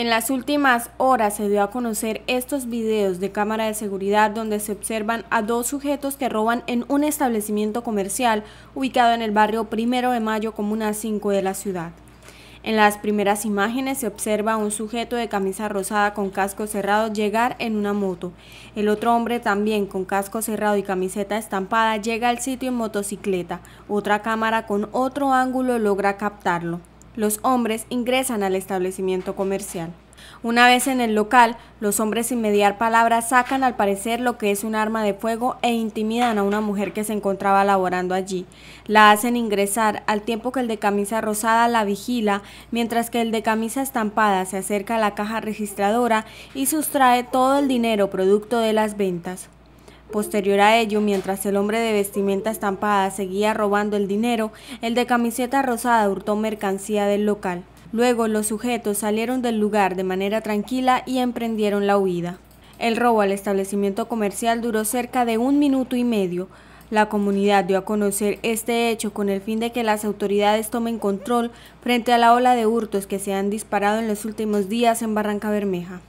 En las últimas horas se dio a conocer estos videos de cámara de seguridad donde se observan a dos sujetos que roban en un establecimiento comercial ubicado en el barrio Primero de Mayo, Comuna 5 de la ciudad. En las primeras imágenes se observa a un sujeto de camisa rosada con casco cerrado llegar en una moto. El otro hombre también con casco cerrado y camiseta estampada llega al sitio en motocicleta. Otra cámara con otro ángulo logra captarlo los hombres ingresan al establecimiento comercial. Una vez en el local, los hombres sin mediar palabras sacan al parecer lo que es un arma de fuego e intimidan a una mujer que se encontraba laborando allí. La hacen ingresar al tiempo que el de camisa rosada la vigila, mientras que el de camisa estampada se acerca a la caja registradora y sustrae todo el dinero producto de las ventas. Posterior a ello, mientras el hombre de vestimenta estampada seguía robando el dinero, el de camiseta rosada hurtó mercancía del local. Luego los sujetos salieron del lugar de manera tranquila y emprendieron la huida. El robo al establecimiento comercial duró cerca de un minuto y medio. La comunidad dio a conocer este hecho con el fin de que las autoridades tomen control frente a la ola de hurtos que se han disparado en los últimos días en Barranca Bermeja.